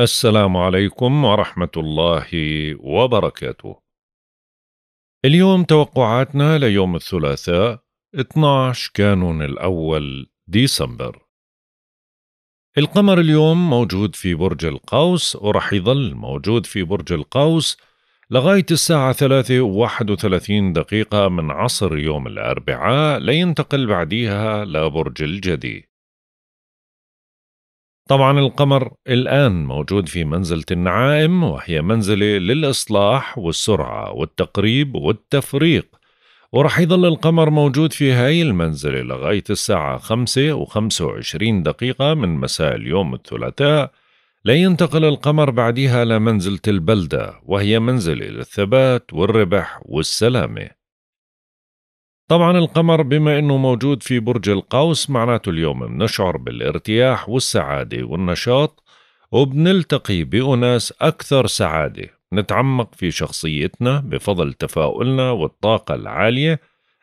السلام عليكم ورحمة الله وبركاته. اليوم توقعاتنا ليوم الثلاثاء 12 كانون الأول ديسمبر. القمر اليوم موجود في برج القوس ورح يظل موجود في برج القوس لغاية الساعة 3 31 دقيقة من عصر يوم الأربعاء لينتقل بعديها لبرج الجدي. طبعا القمر الآن موجود في منزلة النعائم وهي منزلة للإصلاح والسرعة والتقريب والتفريق ورح يظل القمر موجود في هاي المنزلة لغاية الساعة 5 و 25 دقيقة من مساء اليوم الثلاثاء لينتقل القمر بعدها لمنزلة البلدة وهي منزلة للثبات والربح والسلامة طبعا القمر بما انه موجود في برج القوس معناته اليوم بنشعر بالارتياح والسعادة والنشاط وبنلتقي بأناس أكثر سعادة نتعمق في شخصيتنا بفضل تفاؤلنا والطاقة العالية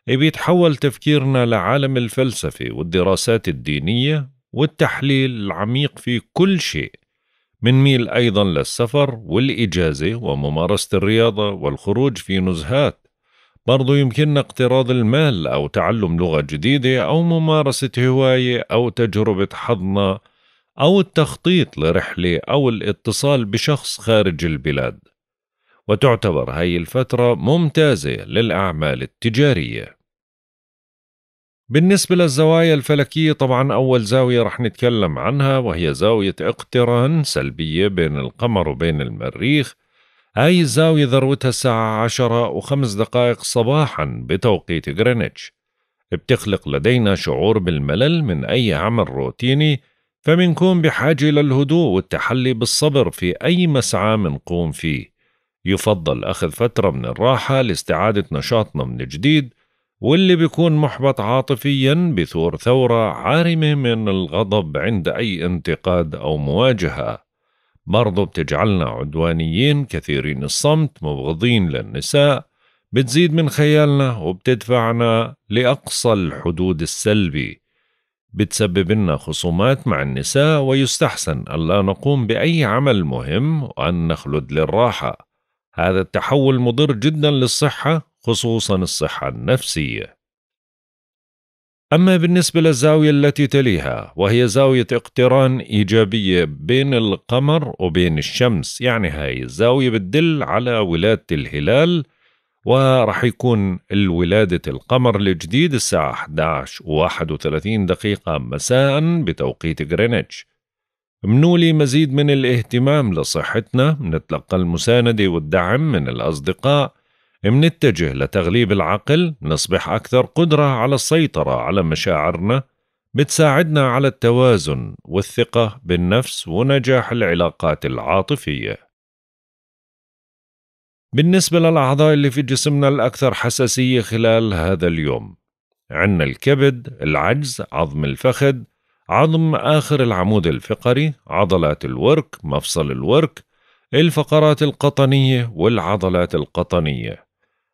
بيتحول تفكيرنا لعالم الفلسفة والدراسات الدينية والتحليل العميق في كل شيء منميل أيضا للسفر والإجازة وممارسة الرياضة والخروج في نزهات برضو يمكننا اقتراض المال أو تعلم لغة جديدة أو ممارسة هواية أو تجربة حظنا أو التخطيط لرحلة أو الاتصال بشخص خارج البلاد وتعتبر هاي الفترة ممتازة للأعمال التجارية بالنسبة للزوايا الفلكية طبعا أول زاوية رح نتكلم عنها وهي زاوية اقتران سلبية بين القمر وبين المريخ هاي الزاوية ذروتها الساعة عشرة وخمس دقائق صباحا بتوقيت غرينتش بتخلق لدينا شعور بالملل من أي عمل روتيني فمنكون بحاجة للهدوء والتحلي بالصبر في أي مسعى منقوم فيه يفضل أخذ فترة من الراحة لاستعادة نشاطنا من جديد واللي بيكون محبط عاطفيا بثور ثورة عارمة من الغضب عند أي انتقاد أو مواجهة برضو بتجعلنا عدوانيين كثيرين الصمت مبغضين للنساء بتزيد من خيالنا وبتدفعنا لأقصى الحدود السلبي بتسبب لنا خصومات مع النساء ويستحسن ألا نقوم بأي عمل مهم وأن نخلد للراحة هذا التحول مضر جدا للصحة خصوصا الصحة النفسية أما بالنسبة للزاوية التي تليها وهي زاوية اقتران إيجابية بين القمر وبين الشمس يعني هاي الزاوية بتدل على ولادة الهلال ورح يكون الولادة القمر الجديد الساعة 11 و 31 دقيقة مساء بتوقيت غرينتش منولي مزيد من الاهتمام لصحتنا نتلقى المساندة والدعم من الأصدقاء منتجه لتغليب العقل نصبح أكثر قدرة على السيطرة على مشاعرنا بتساعدنا على التوازن والثقة بالنفس ونجاح العلاقات العاطفية بالنسبة للأعضاء اللي في جسمنا الأكثر حساسية خلال هذا اليوم عندنا الكبد، العجز، عظم الفخذ، عظم آخر العمود الفقري، عضلات الورك، مفصل الورك، الفقرات القطنية والعضلات القطنية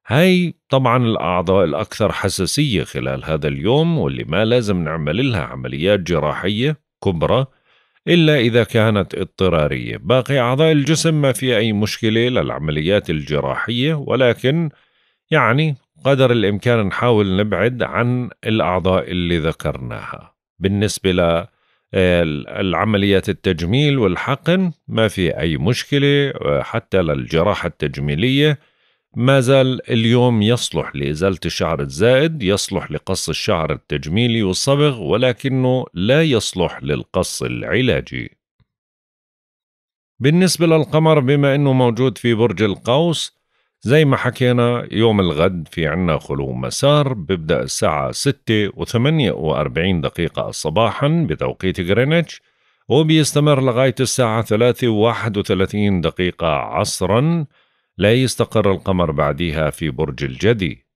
هاي طبعا الأعضاء الأكثر حساسية خلال هذا اليوم واللي ما لازم نعمل لها عمليات جراحية كبرى إلا إذا كانت اضطرارية باقي أعضاء الجسم ما في أي مشكلة للعمليات الجراحية ولكن يعني قدر الإمكان نحاول نبعد عن الأعضاء اللي ذكرناها بالنسبة ل آه، العمليات التجميل والحقن ما في أي مشكلة آه، حتى للجراحة التجميلية ما زال اليوم يصلح لإزالة الشعر الزائد يصلح لقص الشعر التجميلي والصبغ ولكنه لا يصلح للقص العلاجي بالنسبة للقمر بما أنه موجود في برج القوس زي ما حكينا يوم الغد في عنا خلو مسار ببدأ الساعة 6 و 48 دقيقة صباحا بتوقيت غرينتش وبيستمر لغاية الساعة 3 و 31 دقيقة عصرا لا يستقر القمر بعديها في برج الجدي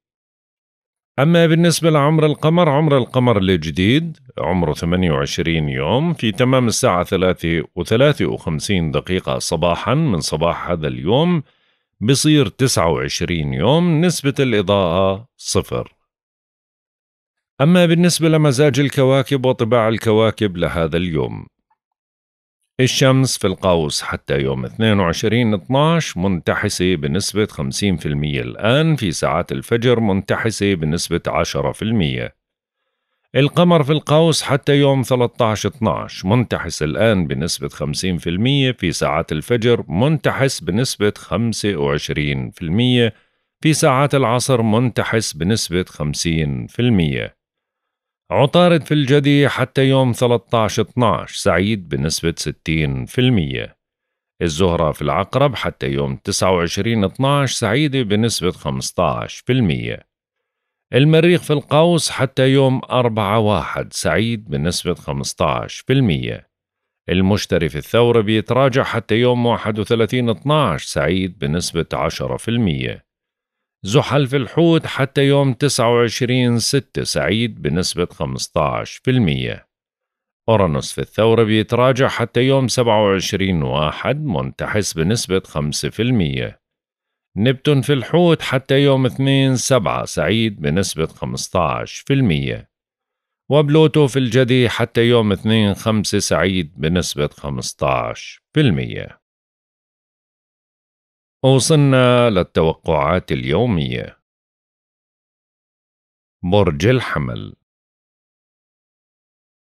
أما بالنسبة لعمر القمر عمر القمر الجديد عمره 28 يوم في تمام الساعة 3 و53 دقيقة صباحا من صباح هذا اليوم بصير 29 يوم نسبة الإضاءة صفر أما بالنسبة لمزاج الكواكب وطباع الكواكب لهذا اليوم الشمس في القوس حتى يوم 22 12 منتحسة بنسبة 50% الآن في ساعات الفجر منتحسة بنسبة 10% القمر في القوس حتى يوم 13 12 منتحس الآن بنسبة 50% في ساعات الفجر منتحس بنسبة 25% في ساعات العصر منتحس بنسبة 50% عطارد في الجدي حتى يوم 13/12 سعيد بنسبة 60% الزهرة في العقرب حتى يوم 29/12 سعيدة بنسبة 15% المريخ في القوس حتى يوم 4/1 سعيد بنسبة 15% المشتري في الثورة بيتراجع حتى يوم 31/12 سعيد بنسبة 10% زحل في الحوت حتى يوم 29 6 سعيد بنسبة 15% أورانوس في الثورة بيتراجع حتى يوم 27 واحد منتحس بنسبة 5% نبتون في الحوت حتى يوم 2 7 سعيد بنسبة 15% وبلوتو في الجدي حتى يوم 2 5 سعيد بنسبة 15% وصلنا للتوقعات اليومية برج الحمل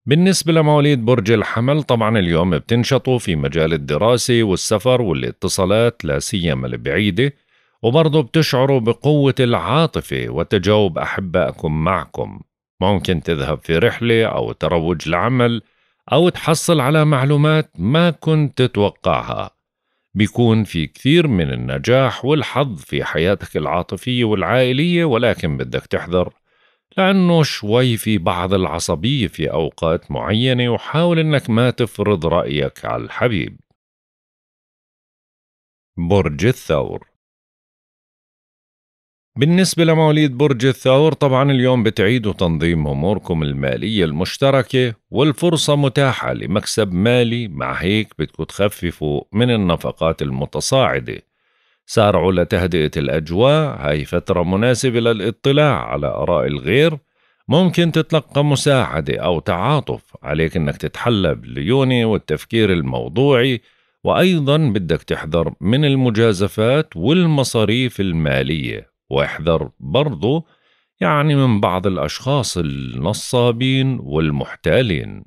بالنسبة لمواليد برج الحمل طبعا اليوم بتنشطوا في مجال الدراسة والسفر والاتصالات لا سيما البعيدة وبرضه بتشعروا بقوة العاطفة وتجاوب أحبائكم معكم ممكن تذهب في رحلة أو تروج لعمل أو تحصل على معلومات ما كنت تتوقعها بيكون في كثير من النجاح والحظ في حياتك العاطفية والعائلية ولكن بدك تحذر لأنه شوي في بعض العصبية في أوقات معينة وحاول إنك ما تفرض رأيك على الحبيب برج الثور بالنسبة لمواليد برج الثور طبعا اليوم بتعيدوا تنظيم أموركم المالية المشتركة والفرصة متاحة لمكسب مالي مع هيك بدكم تخففوا من النفقات المتصاعدة سارعوا لتهدئة الأجواء هاي فترة مناسبة للاطلاع على آراء الغير ممكن تتلقى مساعدة أو تعاطف عليك أنك تتحلى بالليونة والتفكير الموضوعي وأيضا بدك تحذر من المجازفات والمصاريف المالية واحذر برضو يعني من بعض الأشخاص النصابين والمحتالين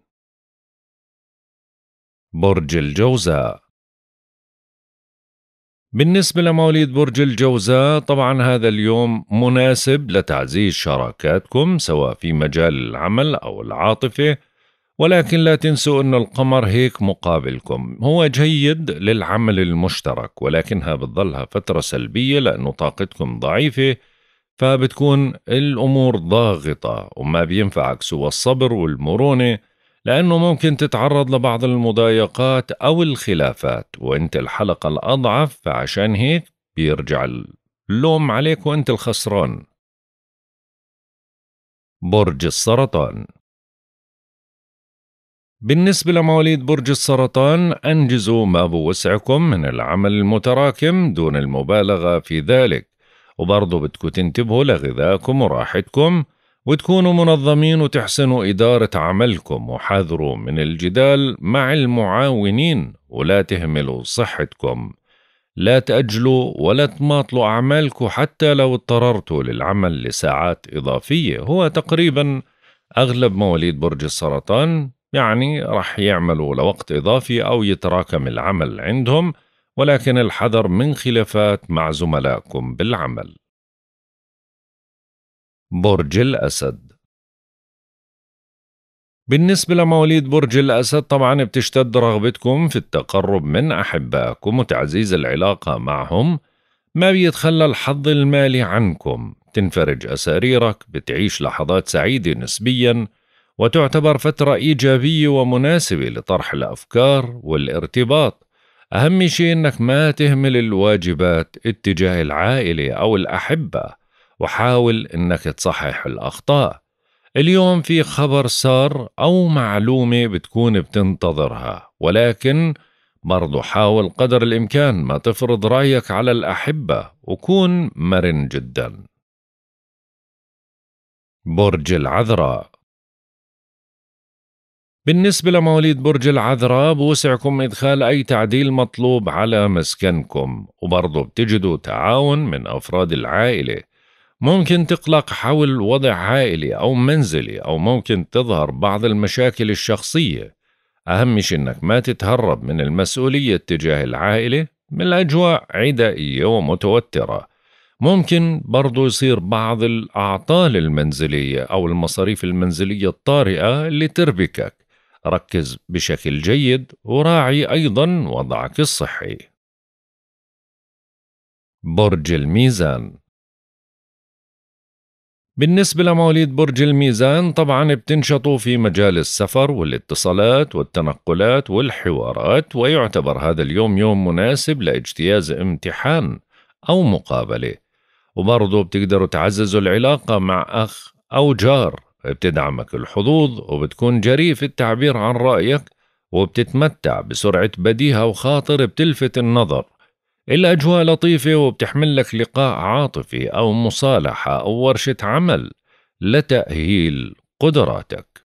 برج الجوزاء بالنسبة لمواليد برج الجوزاء طبعا هذا اليوم مناسب لتعزيز شراكاتكم سواء في مجال العمل أو العاطفة ولكن لا تنسوا أن القمر هيك مقابلكم هو جيد للعمل المشترك ولكنها بتظلها فترة سلبية لأنه طاقتكم ضعيفة فبتكون الأمور ضاغطة وما بينفعك سوى الصبر والمرونة لأنه ممكن تتعرض لبعض المضايقات أو الخلافات وأنت الحلقة الأضعف فعشان هيك بيرجع اللوم عليك وأنت الخسران برج السرطان بالنسبة لمواليد برج السرطان أنجزوا ما بوسعكم من العمل المتراكم دون المبالغة في ذلك وبرضه بدكم تنتبهوا لغذائكم وراحتكم وتكونوا منظمين وتحسنوا إدارة عملكم وحذروا من الجدال مع المعاونين ولا تهملوا صحتكم لا تأجلوا ولا تماطلوا أعمالكم حتى لو اضطررتوا للعمل لساعات إضافية هو تقريبا أغلب مواليد برج السرطان يعني راح يعملوا لوقت إضافي أو يتراكم العمل عندهم ولكن الحذر من خلافات مع زملائكم بالعمل برج الأسد بالنسبة لمواليد برج الأسد طبعا بتشتد رغبتكم في التقرب من أحبائكم وتعزيز العلاقة معهم ما بيتخلى الحظ المالي عنكم تنفرج أساريرك بتعيش لحظات سعيدة نسبيا وتعتبر فترة إيجابية ومناسبة لطرح الأفكار والارتباط أهم شيء أنك ما تهمل الواجبات اتجاه العائلة أو الأحبة وحاول أنك تصحح الأخطاء اليوم في خبر صار أو معلومة بتكون بتنتظرها ولكن برضو حاول قدر الإمكان ما تفرض رأيك على الأحبة وكون مرن جدا برج العذراء بالنسبة لمواليد برج العذراء بوسعكم إدخال أي تعديل مطلوب على مسكنكم وبرضه بتجدوا تعاون من أفراد العائلة ممكن تقلق حول وضع عائلي أو منزلي أو ممكن تظهر بعض المشاكل الشخصية أهم شيء إنك ما تتهرب من المسؤولية تجاه العائلة من الأجواء عدائية ومتوترة ممكن برضو يصير بعض الأعطال المنزلية أو المصاريف المنزلية الطارئة اللي تربكك ركز بشكل جيد وراعي أيضا وضعك الصحي برج الميزان بالنسبة لمواليد برج الميزان طبعا بتنشطوا في مجال السفر والاتصالات والتنقلات والحوارات ويعتبر هذا اليوم يوم مناسب لاجتياز امتحان أو مقابلة وبرضه بتقدروا تعززوا العلاقة مع أخ أو جار بتدعمك الحظوظ وبتكون جريء في التعبير عن رأيك وبتتمتع بسرعة بديهة وخاطر بتلفت النظر الأجواء لطيفة وبتحمل لك لقاء عاطفي أو مصالحة أو ورشة عمل لتأهيل قدراتك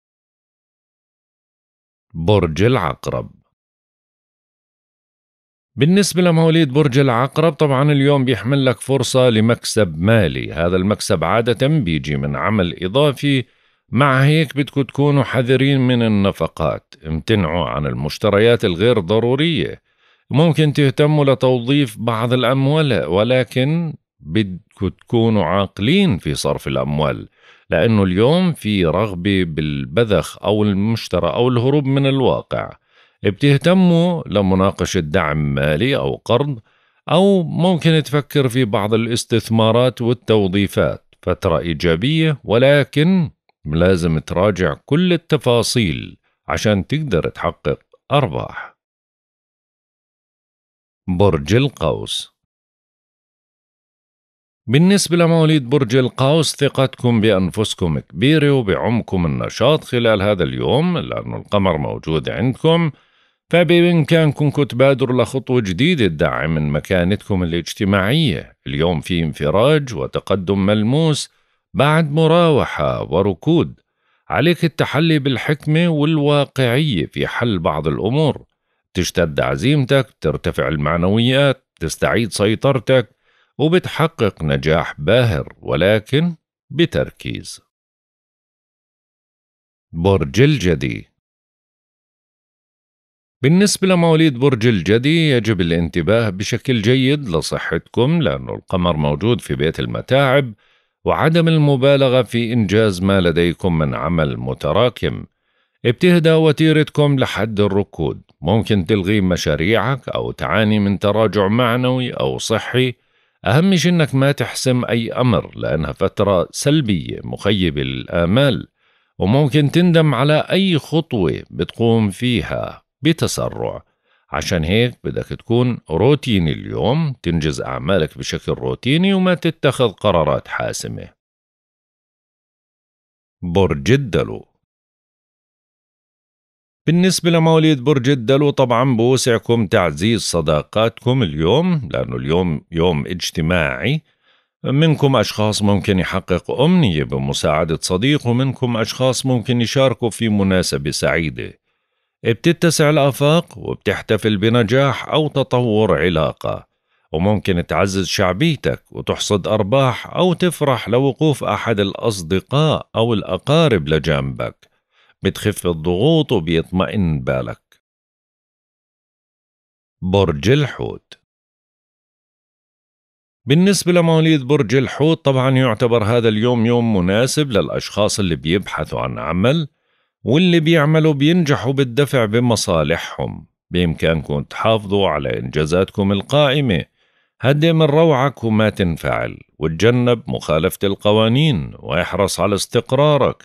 برج العقرب بالنسبة لمواليد برج العقرب طبعا اليوم بيحمل لك فرصة لمكسب مالي هذا المكسب عادة بيجي من عمل إضافي مع هيك بدكم تكونوا حذرين من النفقات امتنعوا عن المشتريات الغير ضرورية ممكن تهتموا لتوظيف بعض الأموال ولكن بدكم تكونوا عاقلين في صرف الأموال لأنه اليوم في رغبة بالبذخ أو المشترى أو الهروب من الواقع بتهتموا لمناقشة دعم مالي أو قرض أو ممكن تفكر في بعض الاستثمارات والتوظيفات فترة إيجابية ولكن لازم تراجع كل التفاصيل عشان تقدر تحقق أرباح برج القوس بالنسبة لمواليد برج القوس ثقتكم بأنفسكم كبيرة وبعمكم النشاط خلال هذا اليوم لأنه القمر موجود عندكم فبإمكانكم تبادروا لخطوة جديدة تدعم من مكانتكم الاجتماعية اليوم في انفراج وتقدم ملموس بعد مراوحة وركود عليك التحلي بالحكمة والواقعية في حل بعض الأمور تشتد عزيمتك ترتفع المعنويات تستعيد سيطرتك وبتحقق نجاح باهر ولكن بتركيز برج الجدي بالنسبة لمواليد برج الجدي يجب الانتباه بشكل جيد لصحتكم لأن القمر موجود في بيت المتاعب وعدم المبالغة في إنجاز ما لديكم من عمل متراكم ابتهدى وتيرتكم لحد الركود ممكن تلغي مشاريعك أو تعاني من تراجع معنوي أو صحي أهم شيء أنك ما تحسم أي أمر لأنها فترة سلبية مخيبة للآمال وممكن تندم على أي خطوة بتقوم فيها بتسرع عشان هيك بدك تكون روتيني اليوم تنجز أعمالك بشكل روتيني وما تتخذ قرارات حاسمة برج الدلو بالنسبة لمواليد برج الدلو طبعا بوسعكم تعزيز صداقاتكم اليوم لأنه اليوم يوم اجتماعي منكم أشخاص ممكن يحقق أمنية بمساعدة صديق ومنكم أشخاص ممكن يشاركوا في مناسبة سعيدة بتتسع الآفاق وبتحتفل بنجاح أو تطور علاقة وممكن تعزز شعبيتك وتحصد أرباح أو تفرح لوقوف أحد الأصدقاء أو الأقارب لجنبك بتخف الضغوط وبيطمئن بالك برج الحوت بالنسبة لمواليد برج الحوت طبعا يعتبر هذا اليوم يوم مناسب للأشخاص اللي بيبحثوا عن عمل واللي بيعملوا بينجحوا بالدفع بمصالحهم بإمكانكم تحافظوا على إنجازاتكم القائمة هدي من روعك وما تنفعل وتجنب مخالفة القوانين واحرص على استقرارك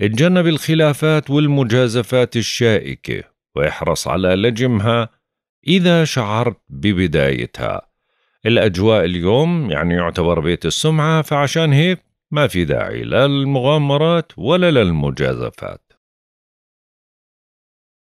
اتجنب الخلافات والمجازفات الشائكة واحرص على لجمها إذا شعرت ببدايتها الأجواء اليوم يعني يعتبر بيت السمعة فعشان هيك ما في داعي لا للمغامرات ولا للمجازفات